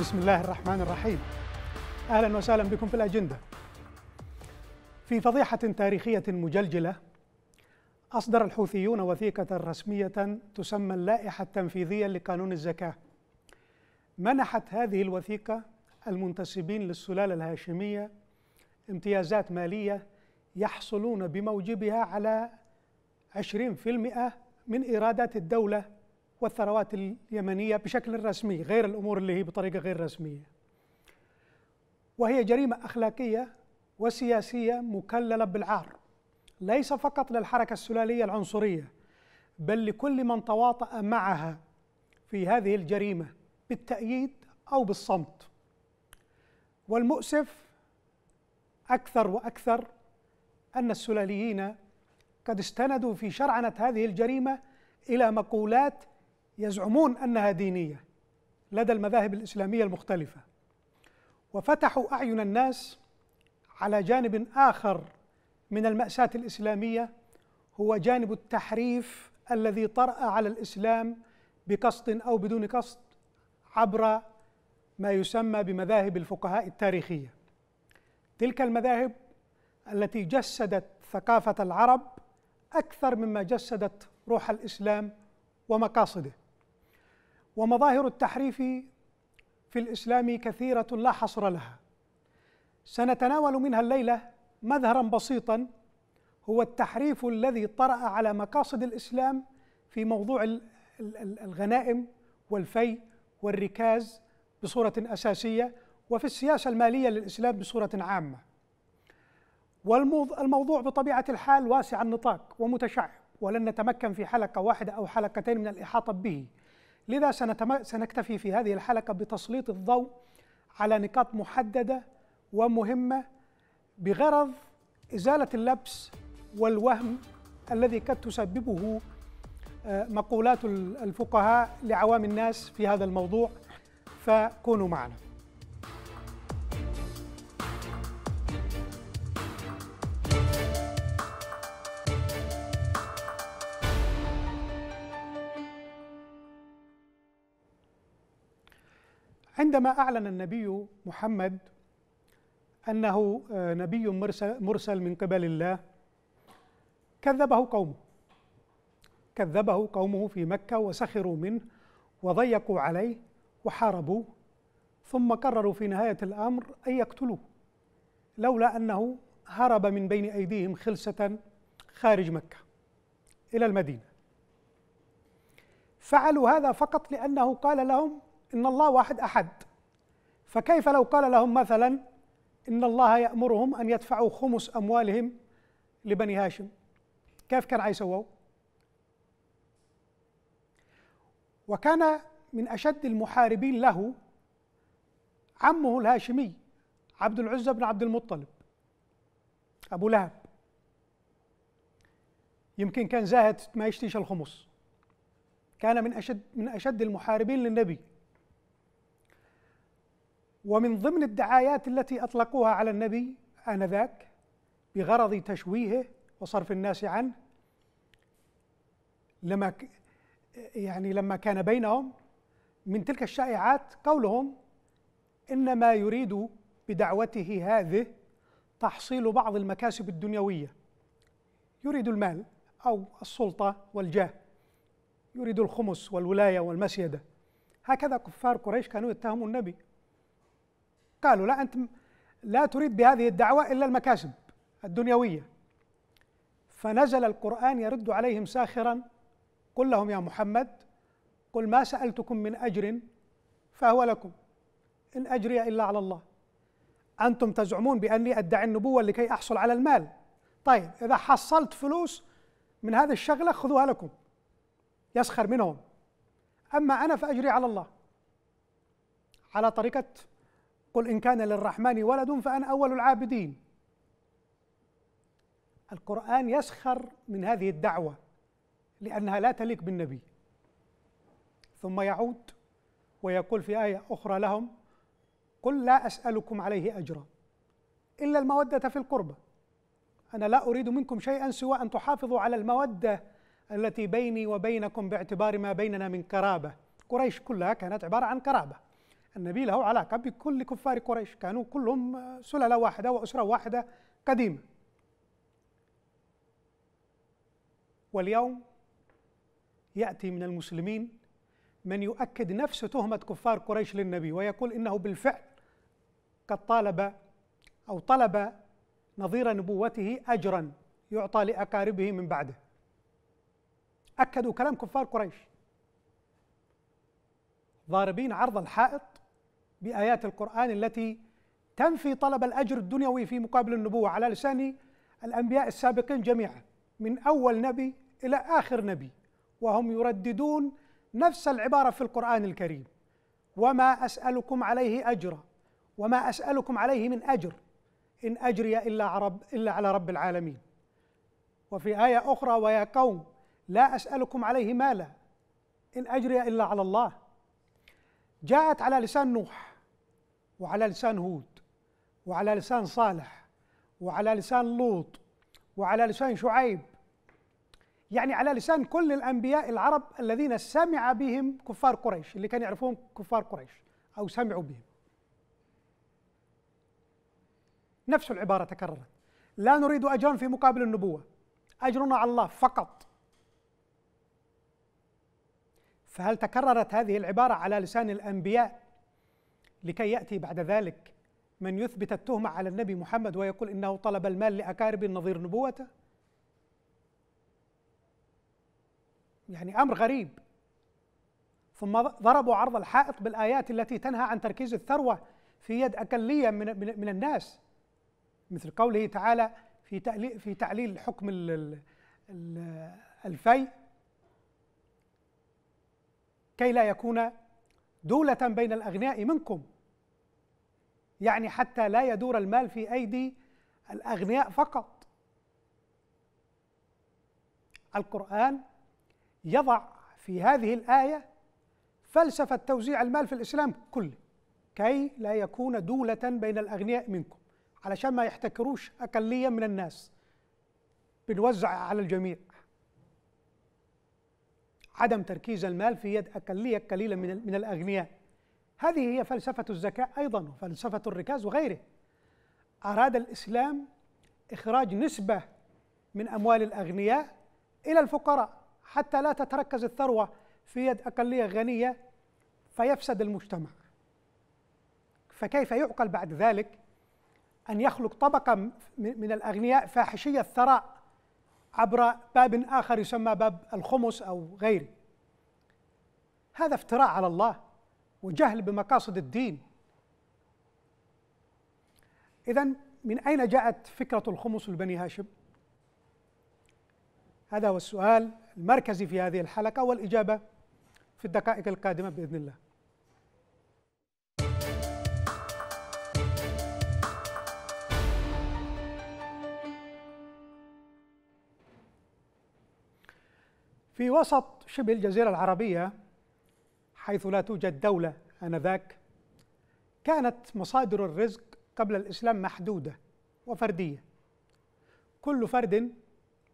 بسم الله الرحمن الرحيم اهلا وسهلا بكم في الاجنده في فضيحه تاريخيه مجلجله اصدر الحوثيون وثيقه رسميه تسمى اللائحه التنفيذيه لقانون الزكاه منحت هذه الوثيقه المنتسبين للسلاله الهاشميه امتيازات ماليه يحصلون بموجبها على 20% من ايرادات الدوله والثروات اليمنيه بشكل رسمي غير الامور اللي هي بطريقه غير رسميه. وهي جريمه اخلاقيه وسياسيه مكلله بالعار. ليس فقط للحركه السلاليه العنصريه بل لكل من تواطأ معها في هذه الجريمه بالتأييد او بالصمت. والمؤسف اكثر واكثر ان السلاليين قد استندوا في شرعنه هذه الجريمه الى مقولات يزعمون انها دينيه لدى المذاهب الاسلاميه المختلفه وفتحوا اعين الناس على جانب اخر من الماساه الاسلاميه هو جانب التحريف الذي طرا على الاسلام بقصد او بدون قصد عبر ما يسمى بمذاهب الفقهاء التاريخيه تلك المذاهب التي جسدت ثقافه العرب اكثر مما جسدت روح الاسلام ومقاصده ومظاهر التحريف في الإسلام كثيرة لا حصر لها سنتناول منها الليلة مظهرا بسيطا هو التحريف الذي طرأ على مقاصد الإسلام في موضوع الغنائم والفي والركاز بصورة أساسية وفي السياسة المالية للإسلام بصورة عامة والموضوع بطبيعة الحال واسع النطاق ومتشعب ولن نتمكن في حلقة واحدة أو حلقتين من الإحاطة به لذا سنكتفي في هذه الحلقة بتسليط الضوء على نقاط محددة ومهمة بغرض إزالة اللبس والوهم الذي قد تسببه آه، مقولات الفقهاء لعوام الناس في هذا الموضوع فكونوا معنا عندما أعلن النبي محمد أنه آه، نبي مرسل من قبل الله كذبه قومه كذبه قومه في مكة وسخروا منه وضيقوا عليه وحاربوه ثم قرروا في نهاية الأمر أن يقتلوه لولا أنه هرب من بين أيديهم خلسة خارج مكة إلى المدينة فعلوا هذا فقط لأنه قال لهم إن الله واحد أحد فكيف لو قال لهم مثلا إن الله يأمرهم أن يدفعوا خمس أموالهم لبني هاشم كيف كان حيسووا؟ وكان من أشد المحاربين له عمه الهاشمي عبد العزة بن عبد المطلب أبو لهب يمكن كان زاهد ما يشتيش الخمس كان من أشد من أشد المحاربين للنبي ومن ضمن الدعايات التي اطلقوها على النبي انذاك بغرض تشويهه وصرف الناس عنه لما يعني لما كان بينهم من تلك الشائعات قولهم انما يريد بدعوته هذه تحصيل بعض المكاسب الدنيويه يريد المال او السلطه والجاه يريد الخمس والولايه والمسيده هكذا كفار قريش كانوا يتهموا النبي قالوا لا أنت لا تريد بهذه الدعوة إلا المكاسب الدنيوية فنزل القرآن يرد عليهم ساخرا قل لهم يا محمد قل ما سألتكم من أجر فهو لكم إن أجري إلا على الله أنتم تزعمون بأني أدعي النبوة لكي أحصل على المال طيب إذا حصلت فلوس من هذه الشغلة خذوها لكم يسخر منهم أما أنا فأجري على الله على طريقة قل إن كان للرحمن ولد فأنا أول العابدين القرآن يسخر من هذه الدعوة لأنها لا تليق بالنبي ثم يعود ويقول في آية أخرى لهم قل لا أسألكم عليه أجرا إلا المودة في القربى أنا لا أريد منكم شيئا سوى أن تحافظوا على المودة التي بيني وبينكم باعتبار ما بيننا من قرابة قريش كلها كانت عبارة عن قرابة النبي هو علاقه بكل كفار قريش كانوا كلهم آه، سلالة واحدة وأسرة واحدة قديمة واليوم يأتي من المسلمين من يؤكد نفس تهمة كفار قريش للنبي ويقول إنه بالفعل قد طالب أو طلب نظير نبوته أجرا يعطى لأقاربه من بعده أكدوا كلام كفار قريش ضاربين عرض الحائط بايات القران التي تنفي طلب الاجر الدنيوي في مقابل النبوه على لسان الانبياء السابقين جميعا من اول نبي الى اخر نبي وهم يرددون نفس العباره في القران الكريم وما اسالكم عليه اجرا وما اسالكم عليه من اجر ان اجري الا عرب الا على رب العالمين وفي ايه اخرى ويا قوم لا اسالكم عليه مالا ان اجري الا على الله جاءت على لسان نوح وعلى لسان هود وعلى لسان صالح وعلى لسان لوط وعلى لسان شعيب يعني على لسان كل الانبياء العرب الذين سمع بهم كفار قريش اللي كانوا يعرفون كفار قريش او سمعوا بهم نفس العباره تكررت لا نريد اجرا في مقابل النبوه اجرنا على الله فقط فهل تكررت هذه العباره على لسان الانبياء لكي يأتي بعد ذلك من يثبت التهمة على النبي محمد ويقول إنه طلب المال لأكارب النظير نبوته يعني أمر غريب ثم ضربوا عرض الحائط بالآيات التي تنهى عن تركيز الثروة في يد أقلية من, من, من الناس مثل قوله تعالى في تعليل, في تعليل حكم الفيء كي لا يكون دولة بين الأغنياء منكم يعني حتى لا يدور المال في أيدي الأغنياء فقط القرآن يضع في هذه الآية فلسفة توزيع المال في الإسلام كله كي لا يكون دولة بين الأغنياء منكم علشان ما يحتكروش أقلية من الناس بنوزع على الجميع عدم تركيز المال في يد أقلية قليلة من من الأغنياء هذه هي فلسفة الزكاة أيضا وفلسفة الركاز وغيره أراد الإسلام إخراج نسبة من أموال الأغنياء إلى الفقراء حتى لا تتركز الثروة في يد أقلية غنية فيفسد المجتمع فكيف يعقل بعد ذلك أن يخلق طبقة من الأغنياء فاحشية الثراء عبر باب آخر يسمى باب الخمس أو غيره هذا افتراء على الله وجهل بمقاصد الدين إذا من أين جاءت فكرة الخمس لبني هاشم؟ هذا هو السؤال المركزي في هذه الحلقة والإجابة في الدقائق القادمة بإذن الله في وسط شبه الجزيرة العربية حيث لا توجد دولة آنذاك كانت مصادر الرزق قبل الإسلام محدودة وفردية كل فرد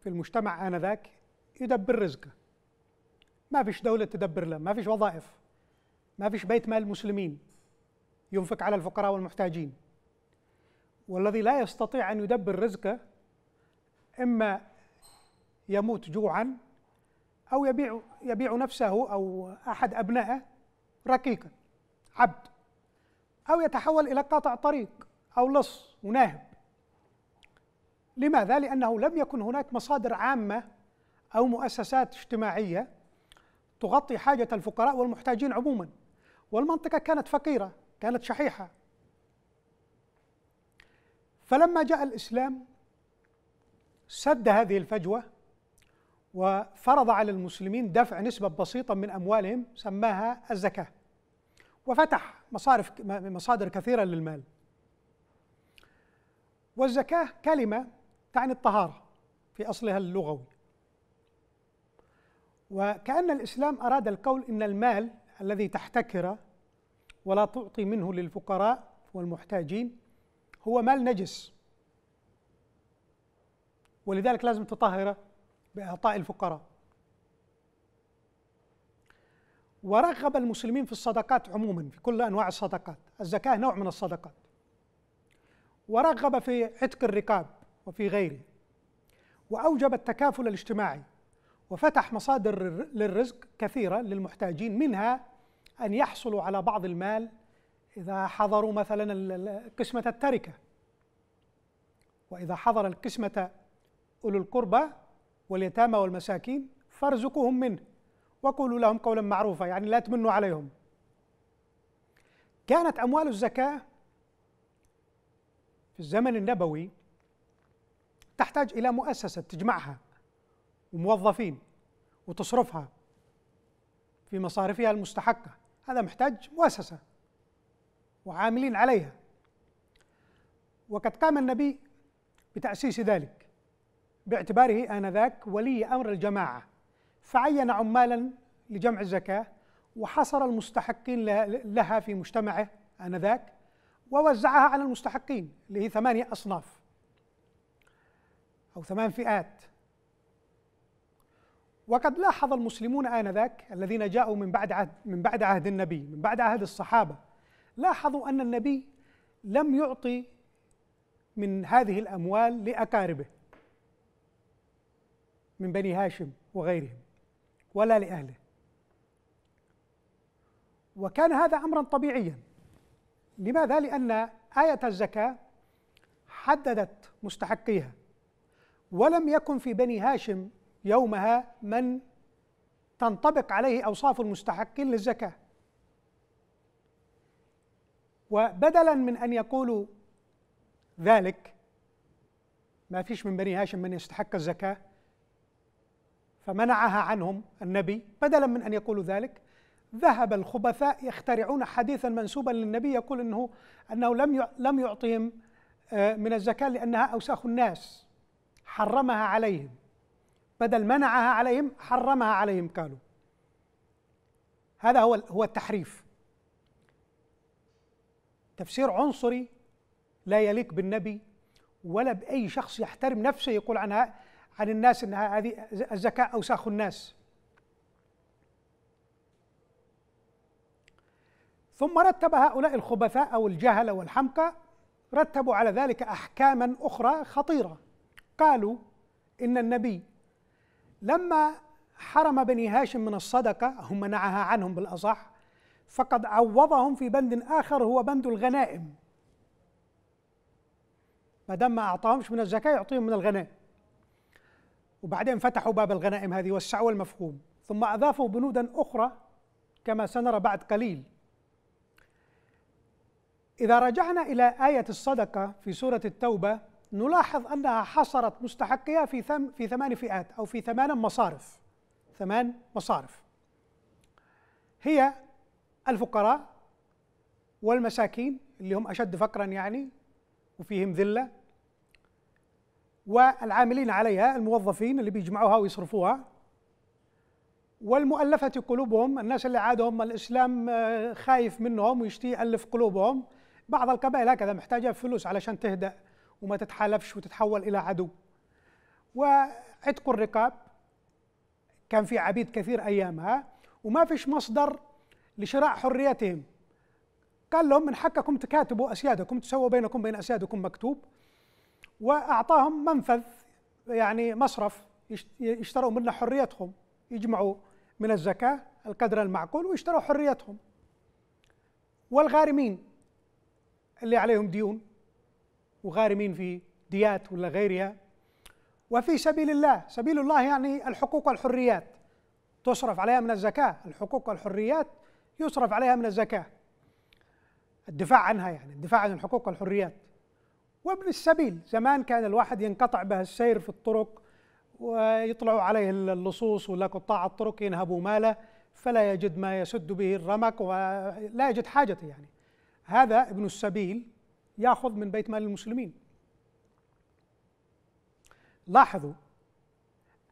في المجتمع آنذاك يدبر رزقه ما فيش دولة تدبر له ما فيش وظائف ما فيش بيت مال المسلمين ينفق على الفقراء والمحتاجين والذي لا يستطيع أن يدبر رزقه إما يموت جوعا أو يبيع يبيع نفسه أو أحد أبنائه ركيكا عبد أو يتحول إلى قاطع طريق أو لص وناهب لماذا؟ لأنه لم يكن هناك مصادر عامة أو مؤسسات اجتماعية تغطي حاجة الفقراء والمحتاجين عموما والمنطقة كانت فقيرة كانت شحيحة فلما جاء الإسلام سد هذه الفجوة وفرض على المسلمين دفع نسبة بسيطة من أموالهم سماها الزكاة وفتح مصارف مصادر كثيرة للمال والزكاة كلمة تعني الطهارة في أصلها اللغوي وكأن الإسلام أراد القول إن المال الذي تحتكره ولا تعطي منه للفقراء والمحتاجين هو مال نجس ولذلك لازم تطهره باعطاء الفقراء ورغب المسلمين في الصدقات عموما في كل انواع الصدقات الزكاه نوع من الصدقات ورغب في عتق الرقاب وفي غيره واوجب التكافل الاجتماعي وفتح مصادر للرزق كثيره للمحتاجين منها ان يحصلوا على بعض المال اذا حضروا مثلا قسمه التركه واذا حضر القسمه اولو القربى واليتامى والمساكين فارزقوهم منه وقولوا لهم قولا معروفا يعني لا تمنوا عليهم كانت أموال الزكاة في الزمن النبوي تحتاج إلى مؤسسة تجمعها وموظفين وتصرفها في مصارفها المستحقة هذا محتاج مؤسسة وعاملين عليها وقد قام النبي بتأسيس ذلك باعتباره آنذاك ولي أمر الجماعة فعين عمالا لجمع الزكاة وحصر المستحقين لها في مجتمعه آنذاك ووزعها على المستحقين اللي هي ثمانية أصناف أو ثمان فئات وقد لاحظ المسلمون آنذاك الذين جاءوا من بعد عهد من بعد عهد النبي من بعد عهد الصحابة لاحظوا أن النبي لم يعطي من هذه الأموال لأقاربه من بني هاشم وغيرهم ولا لأهله وكان هذا أمرا طبيعيا لماذا؟ لأن آية الزكاة حددت مستحقيها ولم يكن في بني هاشم يومها من تنطبق عليه أوصاف المستحقين للزكاة وبدلا من أن يقولوا ذلك ما فيش من بني هاشم من يستحق الزكاة فمنعها عنهم النبي بدلا من أن يقولوا ذلك ذهب الخبثاء يخترعون حديثا منسوبا للنبي يقول انه انه لم لم يعطهم آه، من الزكاه لانها اوساخ الناس حرمها عليهم بدل منعها عليهم حرمها عليهم قالوا هذا هو هو التحريف تفسير عنصري لا يليق بالنبي ولا باي شخص يحترم نفسه يقول عنها عن الناس ان هذه الزكاه اوساخ الناس ثم رتب هؤلاء الخبثاء او الجهله والحمقى رتبوا على ذلك احكاما اخرى خطيره قالوا ان النبي لما حرم بني هاشم من الصدقه هم منعها عنهم بالاصح فقد عوضهم في بند اخر هو بند الغنائم ما دام ما اعطاهمش من الزكاه يعطيهم من الغنائم وبعدين فتحوا باب الغنائم هذه وسعوا المفهوم ثم أضافوا بنودا أخرى كما سنرى بعد قليل إذا رجعنا إلى آية الصدقة في سورة التوبة نلاحظ أنها حصرت مستحقيها في ثم في ثمان فئات أو في ثمان مصارف ثمان مصارف هي الفقراء والمساكين اللي هم أشد فقرا يعني وفيهم ذلة والعاملين عليها الموظفين اللي بيجمعوها ويصرفوها والمؤلفة قلوبهم الناس اللي عادهم الإسلام آه، خايف منهم ويشتي يألف قلوبهم بعض القبائل هكذا محتاجة فلوس علشان تهدأ وما تتحالفش وتتحول إلى عدو وعتق الرقاب كان في عبيد كثير أيامها وما فيش مصدر لشراء حريتهم قال لهم من حقكم تكاتبوا أسيادكم تسووا بينكم بين أسيادكم مكتوب واعطاهم منفذ يعني مصرف يشتروا منه حريتهم يجمعوا من الزكاه القدر المعقول ويشتروا حريتهم والغارمين اللي عليهم ديون وغارمين في ديات ولا غيرها وفي سبيل الله سبيل الله يعني الحقوق والحريات تصرف عليها من الزكاة الحقوق والحريات يصرف عليها من الزكاة الدفاع عنها يعني الدفاع عن الحقوق والحريات وابن السبيل زمان كان الواحد ينقطع به السير في الطرق ويطلعوا عليه اللصوص ولا قطاع الطرق ينهبوا ماله فلا يجد ما يسد به الرمق ولا يجد حاجته يعني هذا ابن السبيل ياخذ من بيت مال المسلمين لاحظوا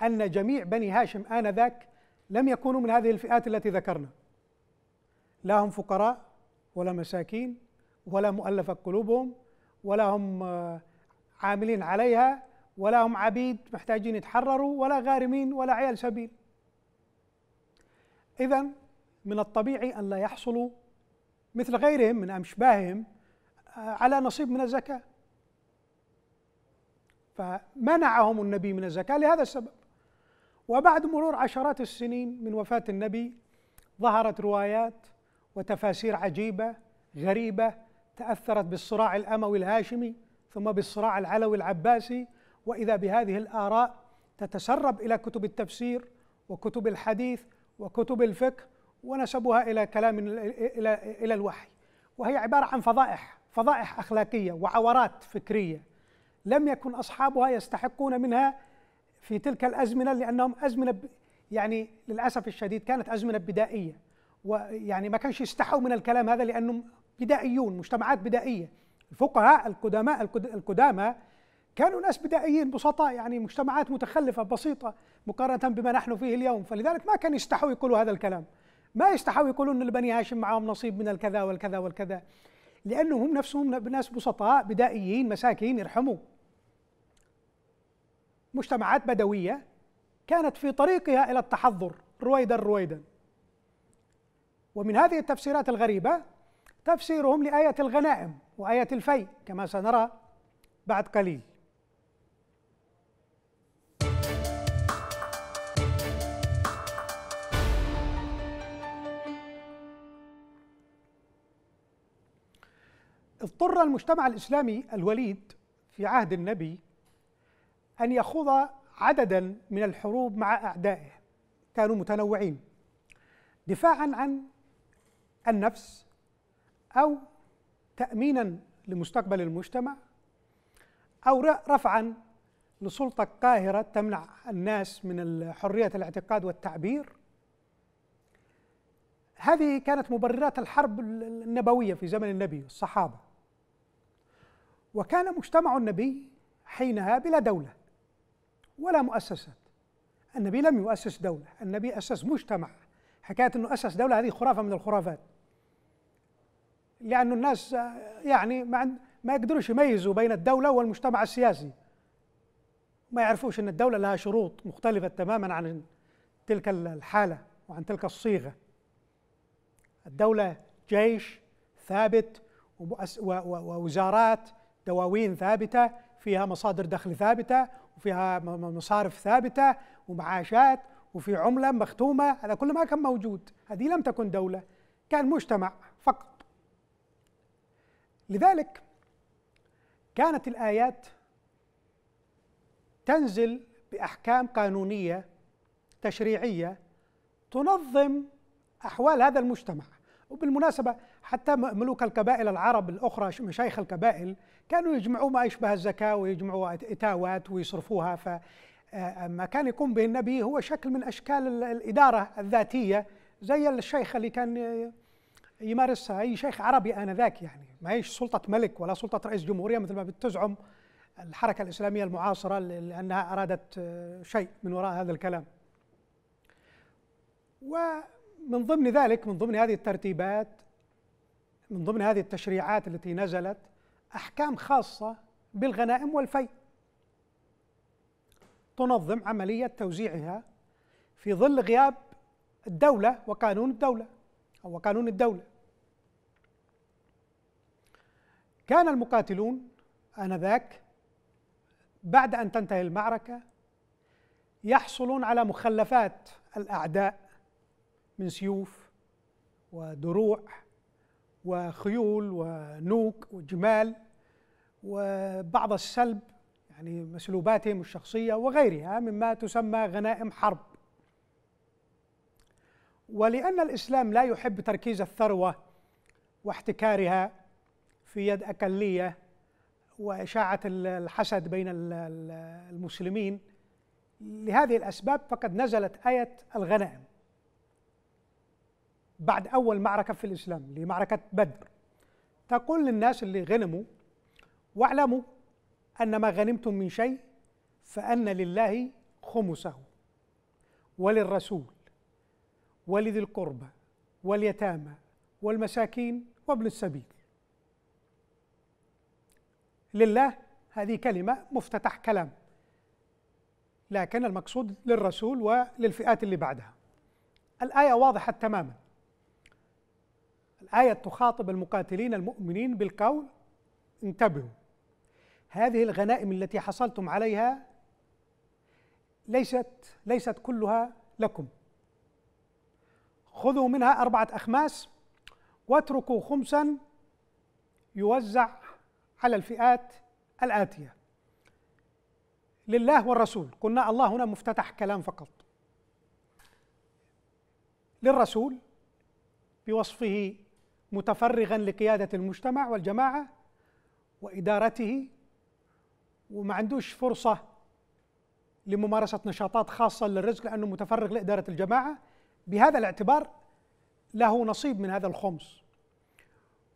ان جميع بني هاشم انذاك لم يكونوا من هذه الفئات التي ذكرنا لا هم فقراء ولا مساكين ولا مؤلفة قلوبهم ولا هم آه، عاملين عليها ولا هم عبيد محتاجين يتحرروا ولا غارمين ولا عيال سبيل إذا من الطبيعي أن لا يحصلوا مثل غيرهم من أشباههم آه، على نصيب من الزكاة فمنعهم النبي من الزكاة لهذا السبب وبعد مرور عشرات السنين من وفاة النبي ظهرت روايات وتفاسير عجيبة غريبة تأثرت بالصراع الأموي الهاشمي ثم بالصراع العلوي العباسي وإذا بهذه الآراء تتسرب إلى كتب التفسير وكتب الحديث وكتب الفقه ونسبها إلى كلام إلى إلى الوحي وهي عبارة عن فضائح فضائح أخلاقية وعورات فكرية لم يكن أصحابها يستحقون منها في تلك الأزمنة لأنهم أزمنة يعني للأسف الشديد كانت أزمنة بدائية ويعني ما كانش يستحوا من الكلام هذا لأنهم بدائيون مجتمعات بدائية الفقهاء القدماء القدامى كانوا ناس بدائيين بسطاء يعني مجتمعات متخلفة بسيطة مقارنة بما نحن فيه اليوم فلذلك ما كان يستحوا يقولوا هذا الكلام ما يستحوا يقولوا أن البني هاشم معهم نصيب من الكذا والكذا والكذا لأنه هم نفسهم ناس بسطاء بدائيين مساكين يرحموا مجتمعات بدوية كانت في طريقها إلى التحضر رويدا رويدا ومن هذه التفسيرات الغريبة تفسيرهم لآية الغنائم وآية الفيء كما سنرى بعد قليل اضطر المجتمع الإسلامي الوليد في عهد النبي أن يخوض عددا من الحروب مع أعدائه كانوا متنوعين دفاعا عن النفس أو تأمينا لمستقبل المجتمع أو رفعا لسلطة قاهرة تمنع الناس من حرية الاعتقاد والتعبير هذه كانت مبررات الحرب النبوية في زمن النبي الصحابة وكان مجتمع النبي حينها بلا دولة ولا مؤسسة النبي لم يؤسس دولة النبي أسس مجتمع حكاية أنه أسس دولة هذه خرافة من الخرافات لأنه الناس يعني ما, ما يقدروش يميزوا بين الدولة والمجتمع السياسي ما يعرفوش أن الدولة لها شروط مختلفة تماما عن تلك الحالة وعن تلك الصيغة الدولة جيش ثابت ووزارات دواوين ثابتة فيها مصادر دخل ثابتة وفيها مصارف ثابتة ومعاشات وفي عملة مختومة هذا كله ما كان موجود هذه لم تكن دولة كان مجتمع لذلك كانت الآيات تنزل بأحكام قانونية تشريعية تنظم أحوال هذا المجتمع وبالمناسبة حتى ملوك القبائل العرب الأخرى مشايخ القبائل كانوا يجمعوا ما يشبه الزكاة ويجمعوا إتاوات ويصرفوها فما آه، آه، كان يقوم به النبي هو شكل من أشكال الإدارة الذاتية زي الشيخ اللي كان يمارس اي شيخ عربي انذاك يعني ما هيش سلطه ملك ولا سلطه رئيس جمهوريه مثل ما بتزعم الحركه الاسلاميه المعاصره لانها ارادت شيء من وراء هذا الكلام. ومن ضمن ذلك من ضمن هذه الترتيبات من ضمن هذه التشريعات التي نزلت احكام خاصه بالغنائم والفيء. تنظم عمليه توزيعها في ظل غياب الدوله وقانون الدوله. هو قانون الدولة كان المقاتلون آنذاك بعد أن تنتهي المعركة يحصلون على مخلفات الأعداء من سيوف ودروع وخيول ونوك وجمال وبعض السلب يعني مسلوباتهم الشخصية وغيرها مما تسمى غنائم حرب ولأن الإسلام لا يحب تركيز الثروة واحتكارها في يد أقلية وإشاعة الحسد بين المسلمين لهذه الأسباب فقد نزلت آية الغنائم بعد أول معركة في الإسلام اللي معركة بدر تقول للناس اللي غنموا واعلموا أن ما غنمتم من شيء فأن لله خمسه وللرسول ولذي القربى واليتامى والمساكين وابن السبيل لله هذه كلمة مفتتح كلام لكن المقصود للرسول وللفئات اللي بعدها الآية واضحة تماما الآية تخاطب المقاتلين المؤمنين بالقول انتبهوا هذه الغنائم التي حصلتم عليها ليست ليست كلها لكم خذوا منها أربعة أخماس واتركوا خمسا يوزع على الفئات الآتية لله والرسول قلنا الله هنا مفتتح كلام فقط للرسول بوصفه متفرغا لقيادة المجتمع والجماعة وإدارته وما عندوش فرصة لممارسة نشاطات خاصة للرزق لأنه متفرغ لإدارة الجماعة بهذا الاعتبار له نصيب من هذا الخمس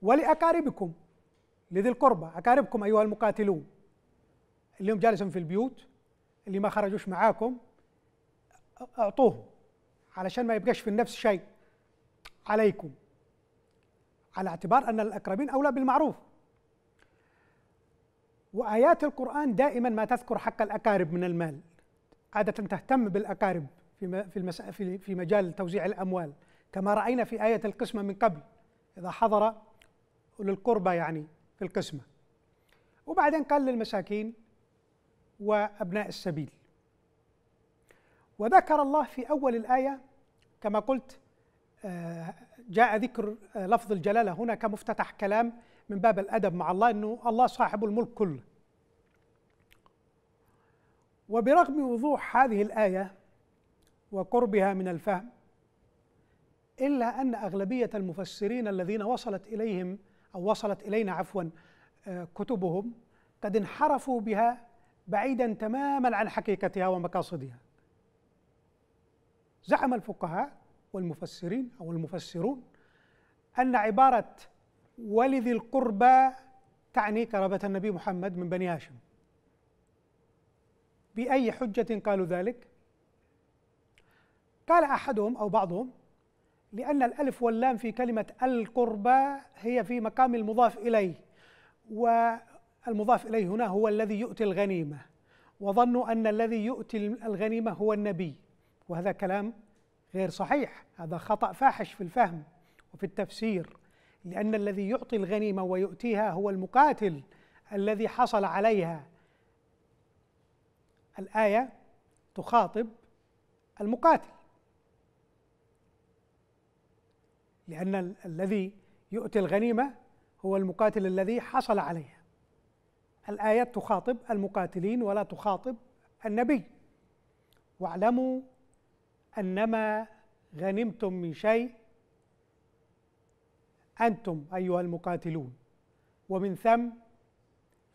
ولأقاربكم لذي القربى أقاربكم أيها المقاتلون اللي هم جالسين في البيوت اللي ما خرجوش معاكم أعطوهم علشان ما يبقاش في النفس شيء عليكم على اعتبار أن الأقربين أولى بالمعروف وآيات القرآن دائما ما تذكر حق الأقارب من المال عادة تهتم بالأقارب في في في مجال توزيع الاموال كما راينا في ايه القسمه من قبل اذا حضر للقربى القربى يعني في القسمه وبعدين قال للمساكين وابناء السبيل وذكر الله في اول الايه كما قلت آه، جاء ذكر آه، لفظ الجلاله هنا كمفتتح كلام من باب الادب مع الله انه الله صاحب الملك كله وبرغم وضوح هذه الايه وقربها من الفهم الا ان اغلبيه المفسرين الذين وصلت اليهم او وصلت الينا عفوا آه، كتبهم قد انحرفوا بها بعيدا تماما عن حقيقتها ومقاصدها زعم الفقهاء والمفسرين او المفسرون ان عباره ولذي القربى تعني قرابه النبي محمد من بني هاشم باي حجه قالوا ذلك قال أحدهم أو بعضهم لأن الألف واللام في كلمة القربى هي في مقام المضاف إليه والمضاف إليه هنا هو الذي يؤتي الغنيمة وظنوا أن الذي يؤتي الغنيمة هو النبي وهذا كلام غير صحيح هذا خطأ فاحش في الفهم وفي التفسير لأن الذي يعطي الغنيمة ويؤتيها هو المقاتل الذي حصل عليها الآية تخاطب المقاتل لأن الذي يؤتي الغنيمة هو المقاتل الذي حصل عليها الآيات تخاطب المقاتلين ولا تخاطب النبي واعلموا أنما غنمتم من شيء أنتم أيها المقاتلون ومن ثم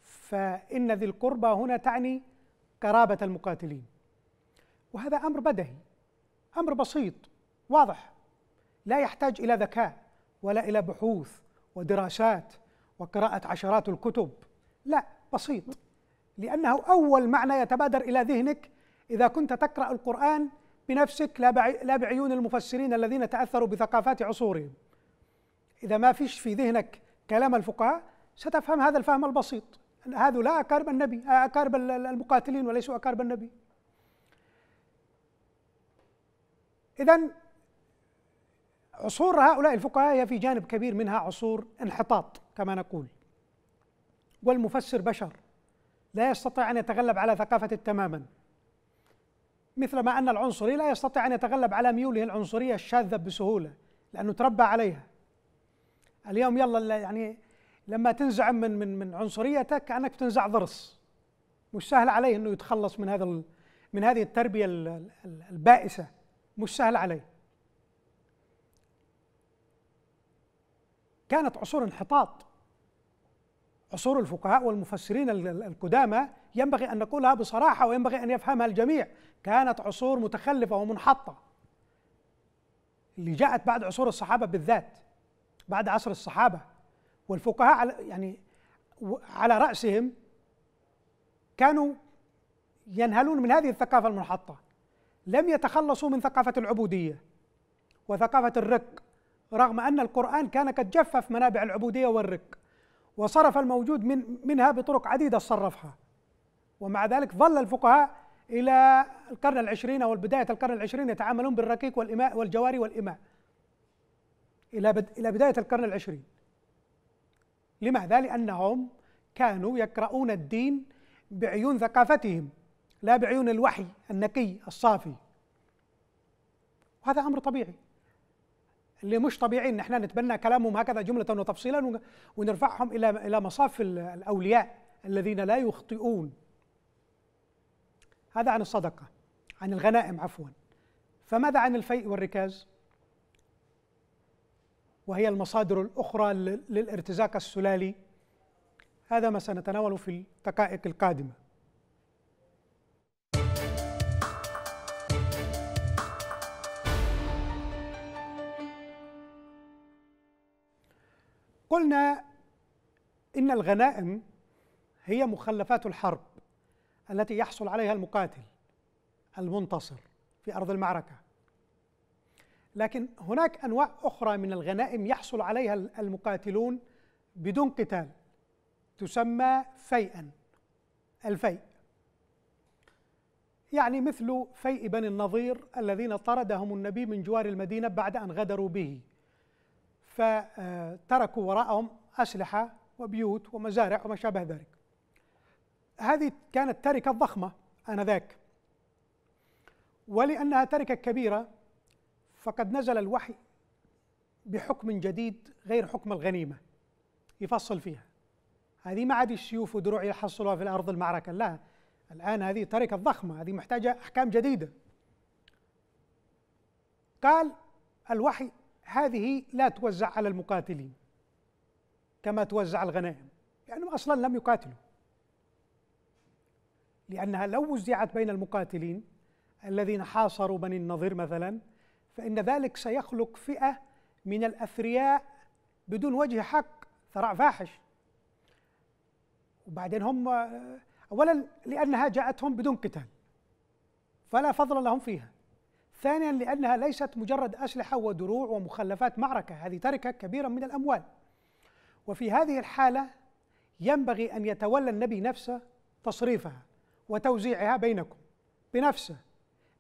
فإن ذي القربى هنا تعني قرابة المقاتلين وهذا أمر بدهي أمر بسيط واضح لا يحتاج الى ذكاء ولا الى بحوث ودراسات وقراءه عشرات الكتب لا بسيط لانه اول معنى يتبادر الى ذهنك اذا كنت تقرا القران بنفسك لا بعيون المفسرين الذين تاثروا بثقافات عصورهم اذا ما فيش في ذهنك كلام الفقهاء ستفهم هذا الفهم البسيط هذا اقارب النبي آه، اقارب المقاتلين وليسوا اقارب النبي إذا عصور هؤلاء الفقهاء هي في جانب كبير منها عصور انحطاط كما نقول والمفسر بشر لا يستطيع ان يتغلب على ثقافته تماما مثل ما ان العنصري لا يستطيع ان يتغلب على ميوله العنصريه الشاذه بسهوله لانه تربى عليها اليوم يلا يعني لما تنزعم من من من عنصريتك كانك تنزع ضرس مش سهل عليه انه يتخلص من هذا من هذه التربيه البائسه مش سهل عليه كانت عصور انحطاط عصور الفقهاء والمفسرين القدامى ينبغي ان نقولها بصراحه وينبغي ان يفهمها الجميع كانت عصور متخلفه ومنحطه اللي جاءت بعد عصور الصحابه بالذات بعد عصر الصحابه والفقهاء على يعني على راسهم كانوا ينهلون من هذه الثقافه المنحطه لم يتخلصوا من ثقافه العبوديه وثقافه الرق رغم أن القرآن كان قد جفف منابع العبودية والرق وصرف الموجود من منها بطرق عديدة صرفها ومع ذلك ظل الفقهاء إلى القرن العشرين أو بداية القرن العشرين يتعاملون بالرقيق والإماء والجواري والإماء إلى إلى بداية القرن العشرين لماذا؟ لأنهم كانوا يقرؤون الدين بعيون ثقافتهم لا بعيون الوحي النقي الصافي وهذا أمر طبيعي اللي مش طبيعي ان احنا نتبنى كلامهم هكذا جمله وتفصيلا ونرفعهم الى الى مصاف الاولياء الذين لا يخطئون هذا عن الصدقه عن الغنائم عفوا فماذا عن الفيء والركاز وهي المصادر الاخرى للارتزاق السلالي هذا ما سنتناوله في الدقائق القادمه قلنا إن الغنائم هي مخلفات الحرب التي يحصل عليها المقاتل المنتصر في أرض المعركة لكن هناك أنواع أخرى من الغنائم يحصل عليها المقاتلون بدون قتال تسمى فيئا الفيء يعني مثل فيء بني النظير الذين طردهم النبي من جوار المدينة بعد أن غدروا به فتركوا وراءهم أسلحة وبيوت ومزارع وما شابه ذلك هذه كانت تركة ضخمة آنذاك ولأنها تركة كبيرة فقد نزل الوحي بحكم جديد غير حكم الغنيمة يفصل فيها هذه ما عاد السيوف ودروع يحصلوها في الأرض المعركة لا الآن هذه تركة ضخمة هذه محتاجة أحكام جديدة قال الوحي هذه لا توزع على المقاتلين كما توزع الغنائم لأنهم يعني أصلا لم يقاتلوا لأنها لو وزعت بين المقاتلين الذين حاصروا بني النظير مثلا فإن ذلك سيخلق فئة من الأثرياء بدون وجه حق ثراء فاحش وبعدين هم أولا لأنها جاءتهم بدون قتال فلا فضل لهم فيها ثانيا لأنها ليست مجرد أسلحة ودروع ومخلفات معركة هذه تركة كبيرة من الأموال وفي هذه الحالة ينبغي أن يتولى النبي نفسه تصريفها وتوزيعها بينكم بنفسه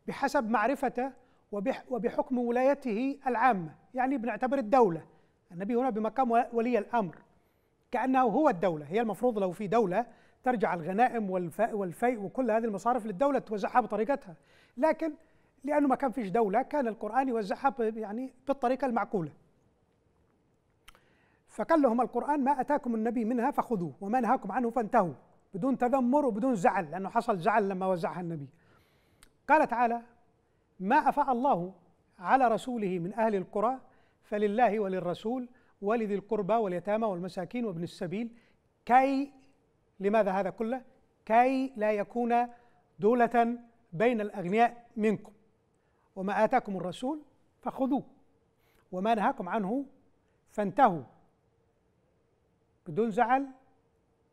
بحسب معرفته وبحكم ولايته العامة يعني بنعتبر الدولة النبي هنا بمقام ولي الأمر كأنه هو الدولة هي المفروض لو في دولة ترجع الغنائم والفيء وكل هذه المصارف للدولة توزعها بطريقتها لكن لأنه ما كان فيش دولة كان القرآن يوزعها يعني بالطريقة المعقولة فقال لهم القرآن ما أتاكم النبي منها فخذوه وما نهاكم عنه فانتهوا بدون تذمر وبدون زعل لأنه حصل زعل لما وزعها النبي قال تعالى ما أفاء الله على رسوله من أهل القرى فلله وللرسول ولذي القربى واليتامى والمساكين وابن السبيل كي لماذا هذا كله؟ كي لا يكون دولة بين الأغنياء منكم وما آتاكم الرسول فخذوه وما نهاكم عنه فانتهوا بدون زعل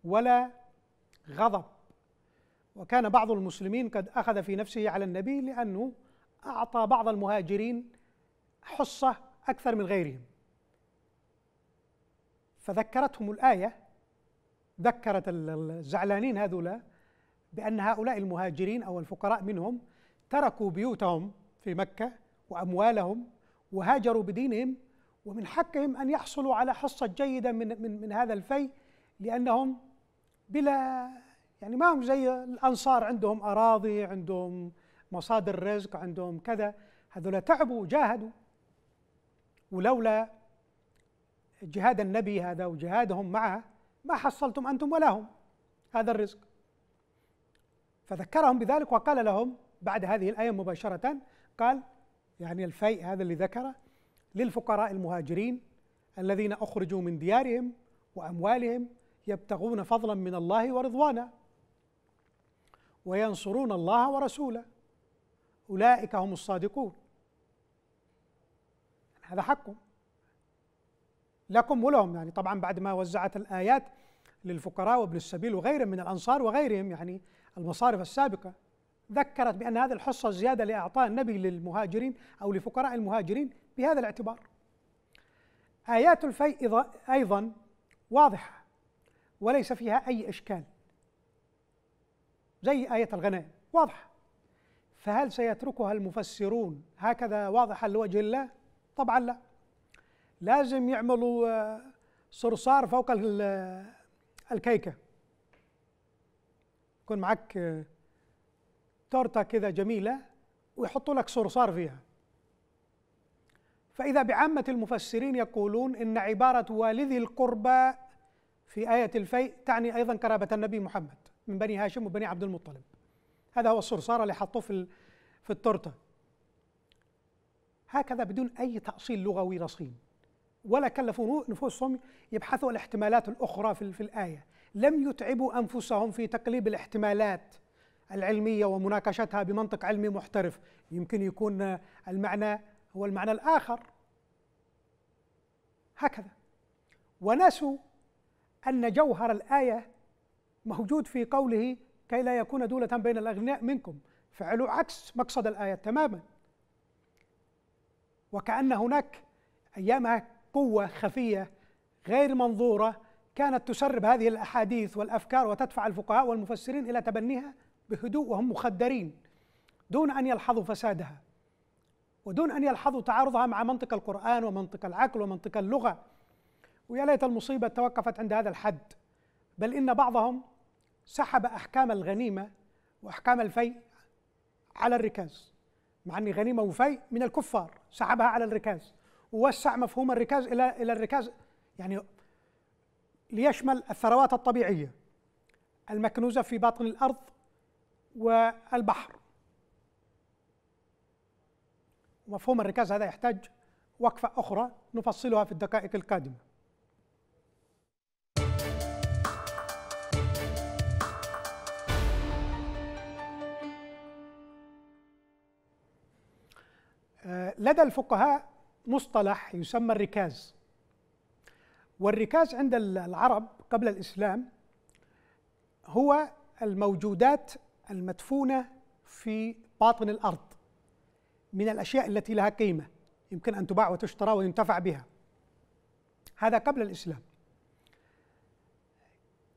ولا غضب وكان بعض المسلمين قد أخذ في نفسه على النبي لأنه أعطى بعض المهاجرين حصة أكثر من غيرهم فذكرتهم الآية ذكرت الزعلانين هذولا بأن هؤلاء المهاجرين أو الفقراء منهم تركوا بيوتهم في مكة وأموالهم وهاجروا بدينهم ومن حقهم أن يحصلوا على حصة جيدة من, من, من هذا الفي لأنهم بلا يعني ما هم زي الأنصار عندهم أراضي عندهم مصادر رزق عندهم كذا هذول تعبوا وجاهدوا ولولا جهاد النبي هذا وجهادهم معه ما حصلتم أنتم ولا هم هذا الرزق فذكرهم بذلك وقال لهم بعد هذه الآية مباشرة قال يعني الفيء هذا اللي ذكره للفقراء المهاجرين الذين أخرجوا من ديارهم وأموالهم يبتغون فضلا من الله ورضوانا وينصرون الله ورسوله أولئك هم الصادقون هذا حقهم لكم ولهم يعني طبعا بعد ما وزعت الآيات للفقراء وابن السبيل وغيرهم من الأنصار وغيرهم يعني المصارف السابقة ذكرت بأن هذه الحصة الزيادة لإعطاء النبي للمهاجرين أو لفقراء المهاجرين بهذا الاعتبار آيات الفيء أيضا واضحة وليس فيها أي إشكال زي آية الغنائم واضحة فهل سيتركها المفسرون هكذا واضحة لوجه الله؟ طبعا لا لازم يعملوا آه، صرصار فوق آه، الكيكة يكون معك آه، تورته كذا جميله ويحطوا لك صرصار فيها فاذا بعامه المفسرين يقولون ان عباره والذي القربى في ايه الفيء تعني ايضا قرابه النبي محمد من بني هاشم وبني عبد المطلب هذا هو الصرصار اللي حطوه في في التورته هكذا بدون اي تاصيل لغوي رصين ولا كلفوا نفوسهم يبحثوا الاحتمالات الاخرى في, في الايه لم يتعبوا انفسهم في تقليب الاحتمالات العلمية ومناقشتها بمنطق علمي محترف يمكن يكون المعنى هو المعنى الآخر هكذا ونسوا أن جوهر الآية موجود في قوله كي لا يكون دولة بين الأغنياء منكم فعلوا عكس مقصد الآية تماما وكأن هناك أيامها قوة خفية غير منظورة كانت تسرب هذه الأحاديث والأفكار وتدفع الفقهاء والمفسرين إلى تبنيها بهدوء وهم مخدرين دون ان يلحظوا فسادها ودون ان يلحظوا تعارضها مع منطق القران ومنطق العقل ومنطق اللغه ويا ليت المصيبه توقفت عند هذا الحد بل ان بعضهم سحب احكام الغنيمه واحكام الفيء على الركاز مع ان غنيمه وفيء من الكفار سحبها على الركاز ووسع مفهوم الركاز الى الى الركاز يعني ليشمل الثروات الطبيعيه المكنوزه في باطن الارض والبحر مفهوم الركاز هذا يحتاج وقفة أخرى نفصلها في الدقائق القادمة آه، لدى الفقهاء مصطلح يسمى الركاز والركاز عند العرب قبل الإسلام هو الموجودات المدفونة في باطن الأرض من الأشياء التي لها قيمة يمكن أن تباع وتشترى وينتفع بها هذا قبل الإسلام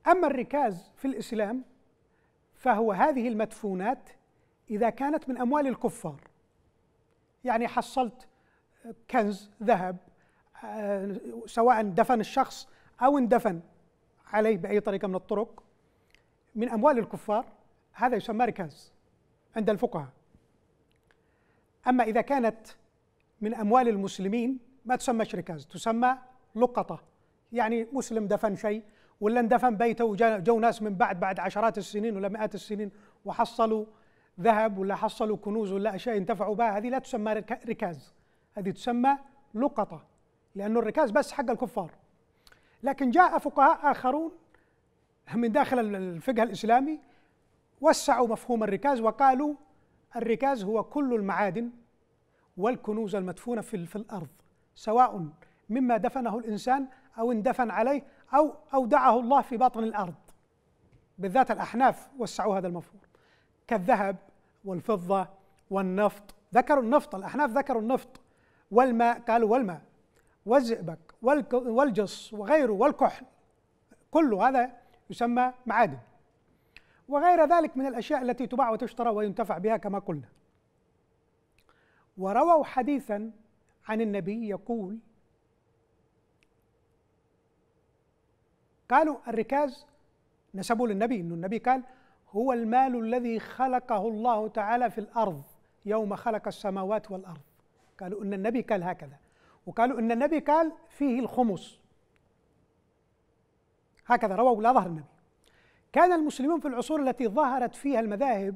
أما الركاز في الإسلام فهو هذه المدفونات إذا كانت من أموال الكفار يعني حصلت كنز ذهب آه، سواء دفن الشخص أو اندفن عليه بأي طريقة من الطرق من أموال الكفار هذا يسمى ركاز عند الفقهاء أما إذا كانت من أموال المسلمين ما تسمى ركاز تسمى لقطة يعني مسلم دفن شيء ولا اندفن بيته وجو ناس من بعد بعد عشرات السنين ولا مئات السنين وحصلوا ذهب ولا حصلوا كنوز ولا أشياء انتفعوا بها هذه لا تسمى ركاز هذه تسمى لقطة لأن الركاز بس حق الكفار لكن جاء فقهاء آخرون من داخل الفقه الإسلامي وسعوا مفهوم الركاز وقالوا الركاز هو كل المعادن والكنوز المدفونة في, في الأرض سواء مما دفنه الإنسان أو اندفن عليه أو أودعه الله في باطن الأرض بالذات الأحناف وسعوا هذا المفهوم كالذهب والفضة والنفط ذكروا النفط الأحناف ذكروا النفط والماء قالوا والماء والزئبق والجص وغيره والكحل كله هذا يسمى معادن وغير ذلك من الأشياء التي تباع وتشترى وينتفع بها كما قلنا ورووا حديثا عن النبي يقول قالوا الركاز نسبوا للنبي أن النبي قال هو المال الذي خلقه الله تعالى في الأرض يوم خلق السماوات والأرض قالوا أن النبي قال هكذا وقالوا أن النبي قال فيه الخمس هكذا رووا لا ظهر النبي كان المسلمون في العصور التي ظهرت فيها المذاهب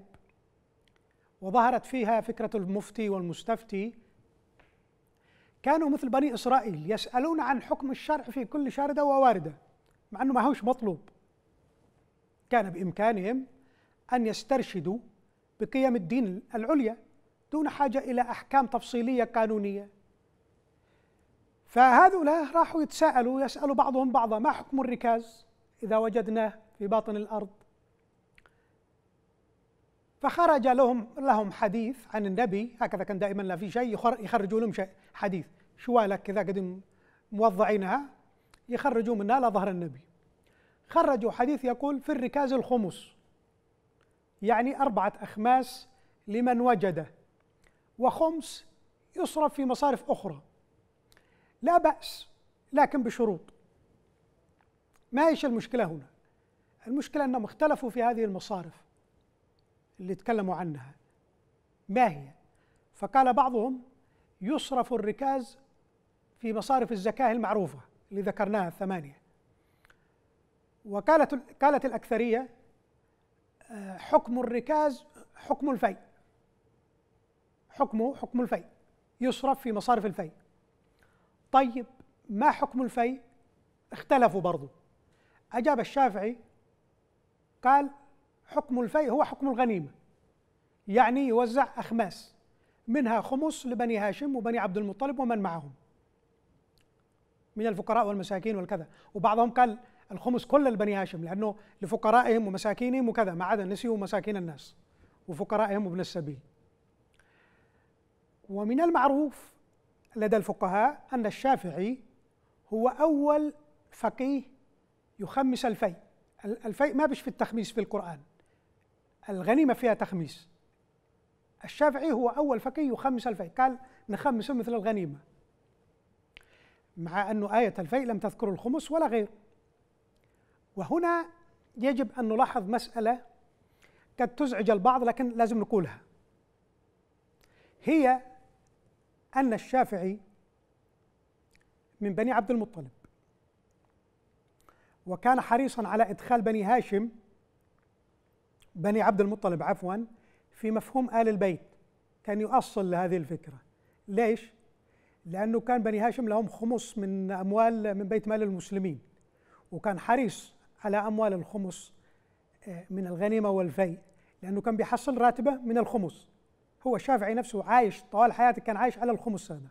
وظهرت فيها فكرة المفتي والمستفتي كانوا مثل بني إسرائيل يسألون عن حكم الشرع في كل شاردة وواردة مع أنه ما هوش مطلوب كان بإمكانهم أن يسترشدوا بقيم الدين العليا دون حاجة إلى أحكام تفصيلية قانونية فهذولا راحوا يتساءلوا يسألوا بعضهم بعضا ما حكم الركاز إذا وجدناه في باطن الارض فخرج لهم لهم حديث عن النبي هكذا كان دائما لا في شيء يخرجوا لهم شيء حديث شوالك كذا قد موضعينها يخرجوا منها لظهر النبي خرجوا حديث يقول في الركاز الخمس يعني أربعة أخماس لمن وجده وخمس يصرف في مصارف أخرى لا بأس لكن بشروط ما هيش المشكلة هنا المشكلة أنهم اختلفوا في هذه المصارف اللي تكلموا عنها ما هي؟ فقال بعضهم يصرف الركاز في مصارف الزكاة المعروفة اللي ذكرناها الثمانية وقالت قالت الأكثرية آه، حكم الركاز حكم الفيء حكمه حكم الفيء يصرف في مصارف الفيء طيب ما حكم الفيء اختلفوا برضو أجاب الشافعي قال حكم الفيء هو حكم الغنيمة يعني يوزع أخماس منها خمس لبني هاشم وبني عبد المطلب ومن معهم من الفقراء والمساكين والكذا وبعضهم قال الخمس كل لبني هاشم لأنه لفقرائهم ومساكينهم وكذا ما عدا نسيوا مساكين الناس وفقرائهم وابن السبيل ومن المعروف لدى الفقهاء أن الشافعي هو أول فقيه يخمس الفيء الفيء ما بيش في التخميس في القرآن الغنيمة فيها تخميس الشافعي هو أول فقيه يخمس الفيء قال نخمسه مثل الغنيمة مع أن آية الفيء لم تذكر الخمس ولا غير وهنا يجب أن نلاحظ مسألة قد تزعج البعض لكن لازم نقولها هي أن الشافعي من بني عبد المطلب وكان حريصا على إدخال بني هاشم بني عبد المطلب عفوا في مفهوم آل البيت كان يؤصل لهذه الفكرة ليش؟ لأنه كان بني هاشم لهم خمس من أموال من بيت مال المسلمين وكان حريص على أموال الخمس آه، من الغنيمة والفيء لأنه كان بيحصل راتبة من الخمس هو الشافعي نفسه عايش طوال حياته كان عايش على الخمس هذا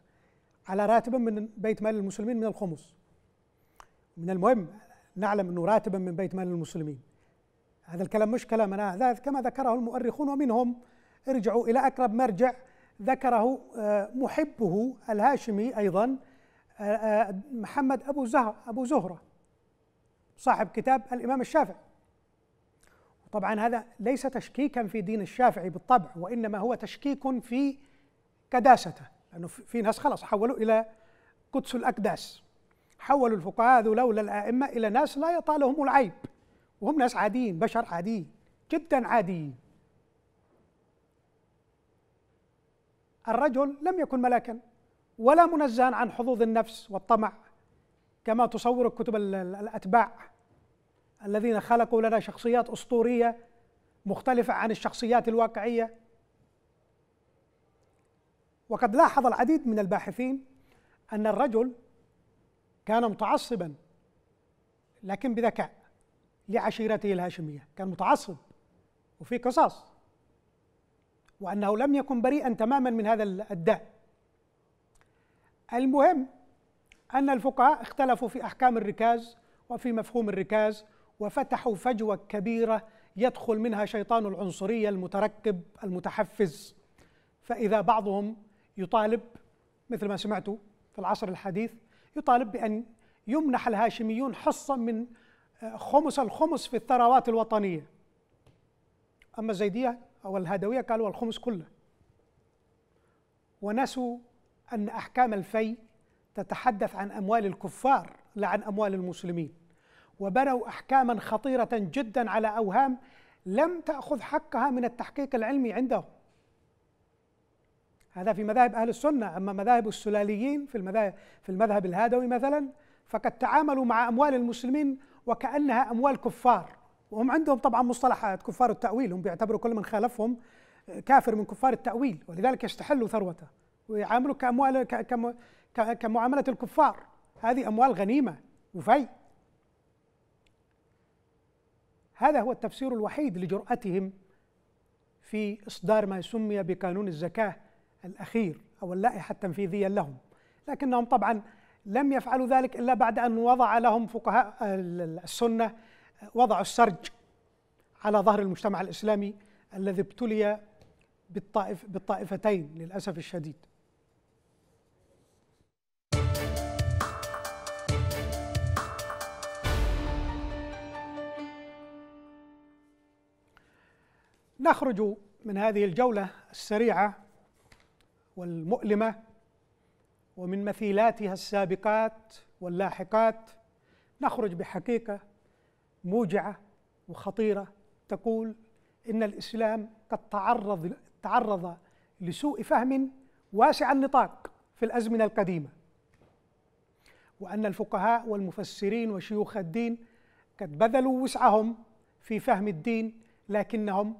على راتبة من بيت مال المسلمين من الخمس من المهم نعلم أنه راتبا من بيت مال المسلمين هذا الكلام مش كلام أنا هذا كما ذكره المؤرخون ومنهم ارجعوا إلى أقرب مرجع ذكره آه، محبه الهاشمي أيضا آه، آه، محمد أبو زهر أبو زهرة صاحب كتاب الإمام الشافعي طبعا هذا ليس تشكيكا في دين الشافعي بالطبع وإنما هو تشكيك في قداسته لأنه في ناس خلاص حولوا إلى قدس الأقداس حولوا الفقهاء لولا الائمه الى ناس لا يطالهم العيب وهم ناس عاديين بشر عاديين جدا عاديين الرجل لم يكن ملاكا ولا منزها عن حظوظ النفس والطمع كما تصور كتب الاتباع الذين خلقوا لنا شخصيات اسطوريه مختلفه عن الشخصيات الواقعيه وقد لاحظ العديد من الباحثين ان الرجل كان متعصبا لكن بذكاء لعشيرته الهاشمية كان متعصب وفي قصص وأنه لم يكن بريئا تماما من هذا الداء المهم أن الفقهاء اختلفوا في أحكام الركاز وفي مفهوم الركاز وفتحوا فجوة كبيرة يدخل منها شيطان العنصرية المتركب المتحفز فإذا بعضهم يطالب مثل ما سمعتوا في العصر الحديث يطالب بأن يمنح الهاشميون حصة من آه، خمس الخمس في الثروات الوطنية أما الزيدية أو الهدوية قالوا الخمس كله ونسوا أن أحكام الفي تتحدث عن أموال الكفار لا عن أموال المسلمين وبنوا أحكاما خطيرة جدا على أوهام لم تأخذ حقها من التحقيق العلمي عندهم هذا في مذاهب أهل السنة أما مذاهب السلاليين في المذاهب في المذهب الهادوي مثلا فقد تعاملوا مع أموال المسلمين وكأنها أموال كفار وهم عندهم طبعا مصطلحات كفار التأويل هم بيعتبروا كل من خالفهم كافر من كفار التأويل ولذلك يستحلوا ثروته ويعاملوا كأموال كمعاملة الكفار هذه أموال غنيمة وفي هذا هو التفسير الوحيد لجرأتهم في إصدار ما سمي بقانون الزكاة الأخير أو اللائحة التنفيذية لهم لكنهم طبعا لم يفعلوا ذلك إلا بعد أن وضع لهم فقهاء السنة وضعوا السرج على ظهر المجتمع الإسلامي الذي ابتلي بالطائف بالطائفتين للأسف الشديد نخرج من هذه الجولة السريعة والمؤلمه ومن مثيلاتها السابقات واللاحقات نخرج بحقيقه موجعه وخطيره تقول ان الاسلام قد تعرض تعرض لسوء فهم واسع النطاق في الازمنه القديمه وان الفقهاء والمفسرين وشيوخ الدين قد بذلوا وسعهم في فهم الدين لكنهم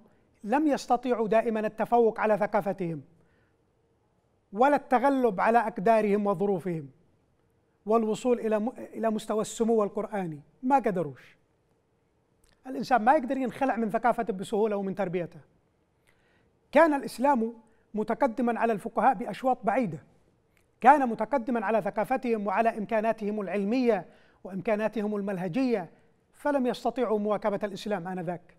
لم يستطيعوا دائما التفوق على ثقافتهم ولا التغلب على أقدارهم وظروفهم والوصول إلى إلى مستوى السمو القرآني ما قدروش الإنسان ما يقدر ينخلع من ثقافته بسهولة ومن تربيته كان الإسلام متقدما على الفقهاء بأشواط بعيدة كان متقدما على ثقافتهم وعلى إمكاناتهم العلمية وإمكاناتهم المنهجية فلم يستطيعوا مواكبة الإسلام آنذاك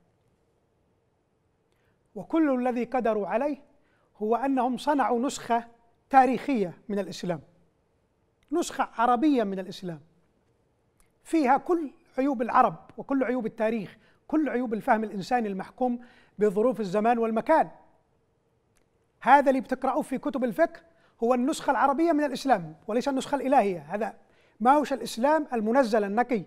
وكل الذي قدروا عليه هو أنهم صنعوا نسخة تاريخية من الإسلام نسخة عربية من الإسلام فيها كل عيوب العرب وكل عيوب التاريخ كل عيوب الفهم الإنساني المحكوم بظروف الزمان والمكان هذا اللي بتقرأوه في كتب الفقه هو النسخة العربية من الإسلام وليس النسخة الإلهية هذا ما هوش الإسلام المنزل النقي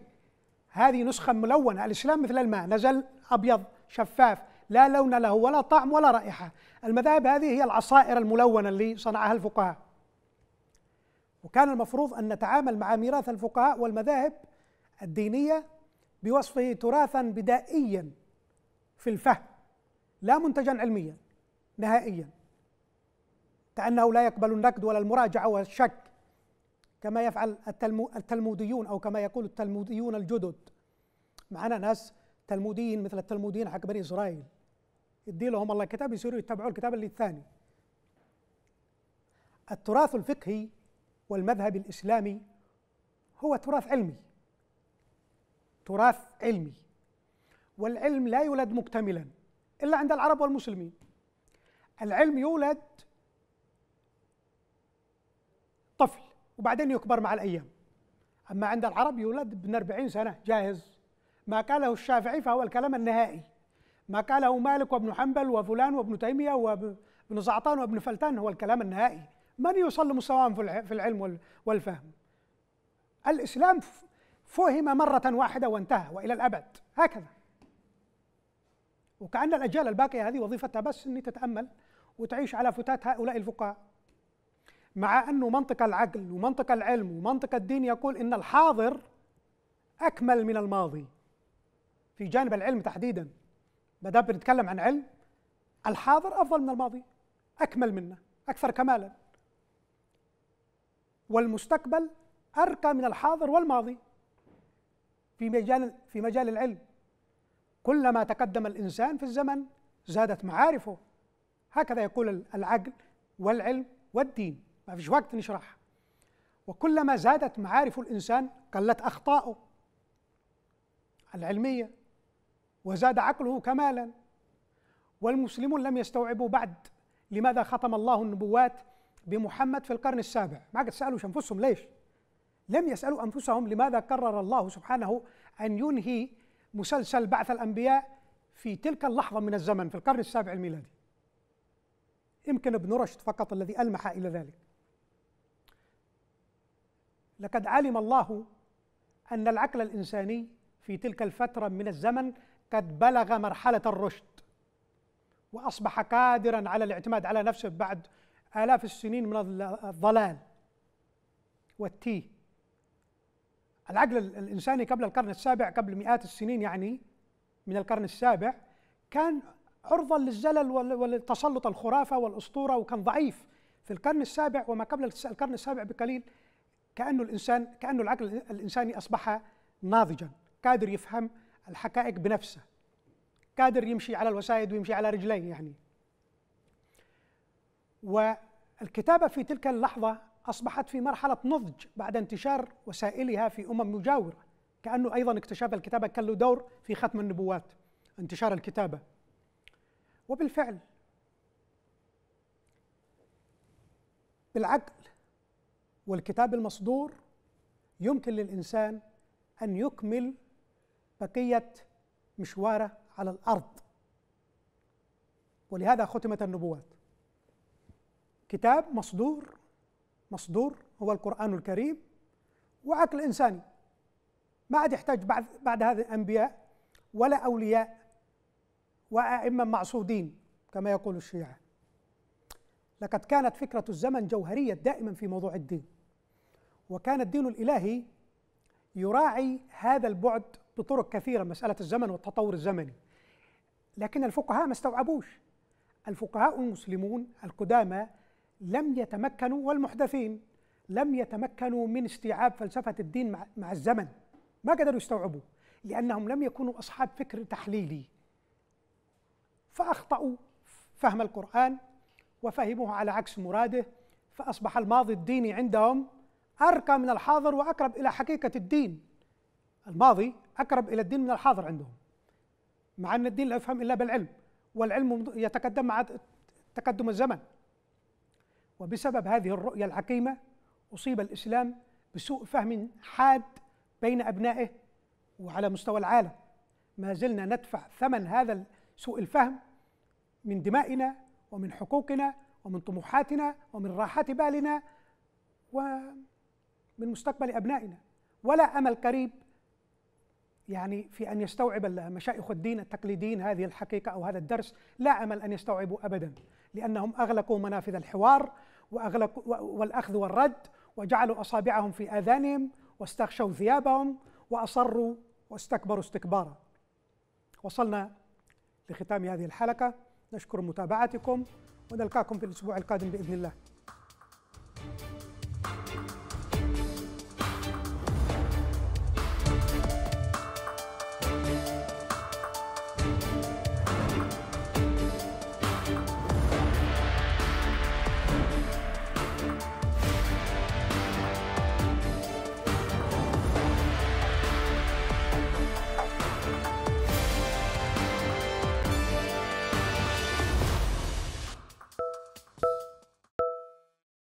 هذه نسخة ملونة الإسلام مثل الماء نزل أبيض شفاف لا لون له ولا طعم ولا رائحة المذاهب هذه هي العصائر الملونة اللي صنعها الفقهاء وكان المفروض أن نتعامل مع ميراث الفقهاء والمذاهب الدينية بوصفه تراثا بدائيا في الفهم لا منتجا علميا نهائيا كأنه لا يقبل النقد ولا المراجعة والشك كما يفعل التلموديون أو كما يقول التلموديون الجدد معنا ناس تلموديين مثل التلموديين حق بني إسرائيل ادي لهم الله الكتاب يصيروا يتبعوا الكتاب اللي الثاني التراث الفقهي والمذهب الإسلامي هو تراث علمي تراث علمي والعلم لا يولد مكتملا إلا عند العرب والمسلمين العلم يولد طفل وبعدين يكبر مع الأيام أما عند العرب يولد ابن 40 سنة جاهز ما قاله الشافعي فهو الكلام النهائي ما قاله مالك وابن حنبل وفلان وابن تيمية وابن زعطان وابن فلتان هو الكلام النهائي من يصل مستواهم في العلم والفهم الإسلام فهم مرة واحدة وانتهى وإلى الأبد هكذا وكأن الأجيال الباقية هذه وظيفتها بس أن تتأمل وتعيش على فتات هؤلاء الفقهاء مع أنه منطق العقل ومنطق العلم ومنطق الدين يقول أن الحاضر أكمل من الماضي في جانب العلم تحديدا ما دام بنتكلم عن علم الحاضر افضل من الماضي اكمل منه اكثر كمالا والمستقبل ارقى من الحاضر والماضي في مجال في مجال العلم كلما تقدم الانسان في الزمن زادت معارفه هكذا يقول العقل والعلم والدين ما فيش وقت نشرح وكلما زادت معارف الانسان قلت اخطاؤه العلميه وزاد عقله كمالا والمسلمون لم يستوعبوا بعد لماذا ختم الله النبوات بمحمد في القرن السابع ما قد سألوا أنفسهم ليش لم يسألوا أنفسهم لماذا قرر الله سبحانه أن ينهي مسلسل بعث الأنبياء في تلك اللحظة من الزمن في القرن السابع الميلادي يمكن ابن رشد فقط الذي ألمح إلى ذلك لقد علم الله أن العقل الإنساني في تلك الفترة من الزمن قد بلغ مرحلة الرشد وأصبح قادرا على الاعتماد على نفسه بعد آلاف السنين من الضلال والتيه العقل الإنساني قبل القرن السابع قبل مئات السنين يعني من القرن السابع كان عرضا للزلل والتسلط الخرافة والأسطورة وكان ضعيف في القرن السابع وما قبل القرن السابع بقليل كأنه الإنسان كأنه العقل الإنساني أصبح ناضجا قادر يفهم الحقائق بنفسه قادر يمشي على الوسائد ويمشي على رجليه يعني والكتابة في تلك اللحظة أصبحت في مرحلة نضج بعد انتشار وسائلها في أمم مجاورة كأنه أيضا اكتشاف الكتابة كان له دور في ختم النبوات انتشار الكتابة وبالفعل بالعقل والكتاب المصدور يمكن للإنسان أن يكمل بقية مشواره على الأرض ولهذا ختمت النبوات كتاب مصدور مصدور هو القرآن الكريم وعقل إنساني ما عاد يحتاج بعد, بعد هذا الانبياء ولا أولياء وأئمة معصودين كما يقول الشيعة لقد كانت فكرة الزمن جوهرية دائما في موضوع الدين وكان الدين الإلهي يراعي هذا البعد بطرق كثيرة مسألة الزمن والتطور الزمني لكن الفقهاء ما استوعبوش الفقهاء المسلمون القدامى لم يتمكنوا والمحدثين لم يتمكنوا من استيعاب فلسفة الدين مع الزمن ما قدروا يستوعبوا لأنهم لم يكونوا أصحاب فكر تحليلي فأخطأوا فهم القرآن وفهموه على عكس مراده فأصبح الماضي الديني عندهم أرقى من الحاضر وأقرب إلى حقيقة الدين الماضي اقرب الى الدين من الحاضر عندهم مع ان الدين لا يفهم الا بالعلم والعلم يتقدم مع تقدم الزمن وبسبب هذه الرؤيه العقيمه اصيب الاسلام بسوء فهم حاد بين ابنائه وعلى مستوى العالم ما زلنا ندفع ثمن هذا سوء الفهم من دمائنا ومن حقوقنا ومن طموحاتنا ومن راحة بالنا ومن مستقبل أبنائنا ولا أمل قريب يعني في أن يستوعب مشايخ الدين التقليديين هذه الحقيقة أو هذا الدرس لا أمل أن يستوعبوا أبدا لأنهم أغلقوا منافذ الحوار وأغلقوا والأخذ والرد وجعلوا أصابعهم في آذانهم واستغشوا ثيابهم وأصروا واستكبروا استكبارا وصلنا لختام هذه الحلقة نشكر متابعتكم ونلقاكم في الأسبوع القادم بإذن الله